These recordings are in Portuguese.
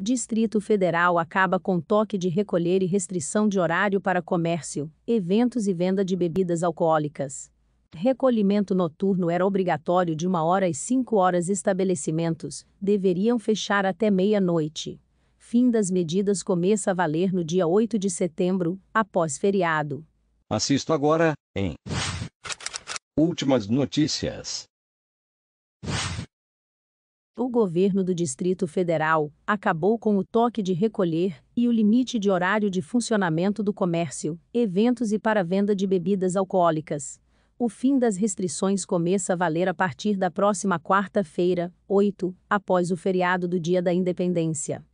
Distrito Federal acaba com toque de recolher e restrição de horário para comércio, eventos e venda de bebidas alcoólicas. Recolhimento noturno era obrigatório de uma hora às cinco horas. Estabelecimentos deveriam fechar até meia-noite. Fim das medidas começa a valer no dia 8 de setembro, após feriado. Assisto agora, em Últimas notícias o governo do Distrito Federal acabou com o toque de recolher e o limite de horário de funcionamento do comércio, eventos e para venda de bebidas alcoólicas. O fim das restrições começa a valer a partir da próxima quarta-feira, 8, após o feriado do Dia da Independência.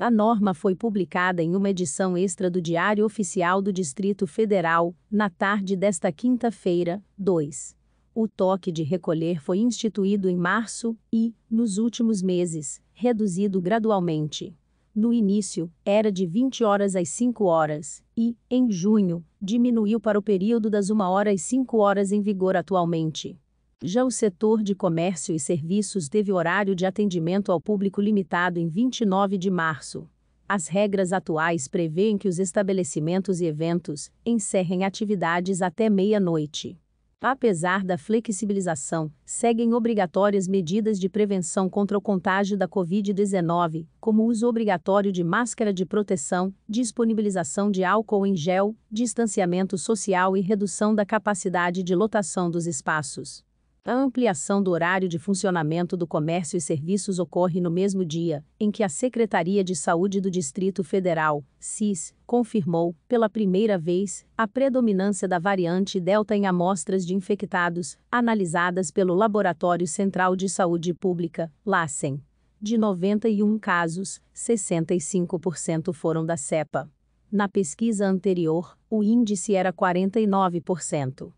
A norma foi publicada em uma edição extra do Diário Oficial do Distrito Federal, na tarde desta quinta-feira, 2. O toque de recolher foi instituído em março e, nos últimos meses, reduzido gradualmente. No início, era de 20 horas às 5 horas, e, em junho, diminuiu para o período das 1 hora às 5 horas em vigor atualmente. Já o setor de comércio e serviços teve horário de atendimento ao público limitado em 29 de março. As regras atuais prevêem que os estabelecimentos e eventos encerrem atividades até meia-noite. Apesar da flexibilização, seguem obrigatórias medidas de prevenção contra o contágio da Covid-19, como uso obrigatório de máscara de proteção, disponibilização de álcool em gel, distanciamento social e redução da capacidade de lotação dos espaços. A ampliação do horário de funcionamento do comércio e serviços ocorre no mesmo dia em que a Secretaria de Saúde do Distrito Federal, CIS, confirmou, pela primeira vez, a predominância da variante Delta em amostras de infectados, analisadas pelo Laboratório Central de Saúde Pública, LACEN. De 91 casos, 65% foram da cepa. Na pesquisa anterior, o índice era 49%.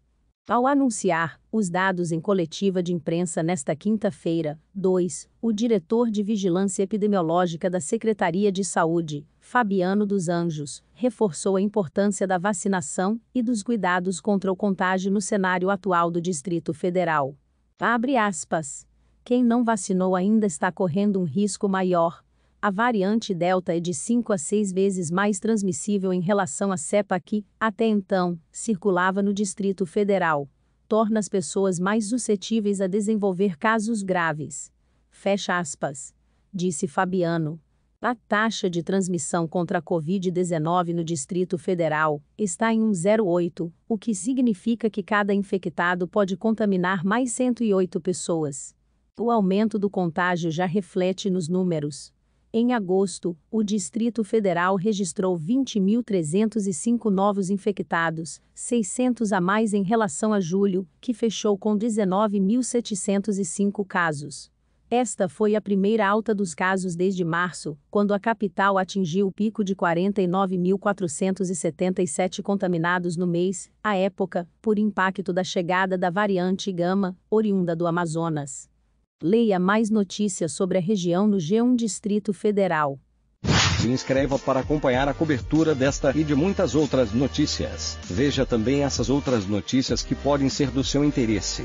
Ao anunciar os dados em coletiva de imprensa nesta quinta-feira, 2, o diretor de Vigilância Epidemiológica da Secretaria de Saúde, Fabiano dos Anjos, reforçou a importância da vacinação e dos cuidados contra o contágio no cenário atual do Distrito Federal. Abre aspas. Quem não vacinou ainda está correndo um risco maior, a variante Delta é de 5 a 6 vezes mais transmissível em relação à cepa que, até então, circulava no Distrito Federal. Torna as pessoas mais suscetíveis a desenvolver casos graves. Fecha aspas. Disse Fabiano. A taxa de transmissão contra a Covid-19 no Distrito Federal está em 1,08, o que significa que cada infectado pode contaminar mais 108 pessoas. O aumento do contágio já reflete nos números, em agosto, o Distrito Federal registrou 20.305 novos infectados, 600 a mais em relação a julho, que fechou com 19.705 casos. Esta foi a primeira alta dos casos desde março, quando a capital atingiu o pico de 49.477 contaminados no mês, à época, por impacto da chegada da variante Gama, oriunda do Amazonas. Leia mais notícias sobre a região no G1 Distrito Federal. Se inscreva para acompanhar a cobertura desta e de muitas outras notícias. Veja também essas outras notícias que podem ser do seu interesse.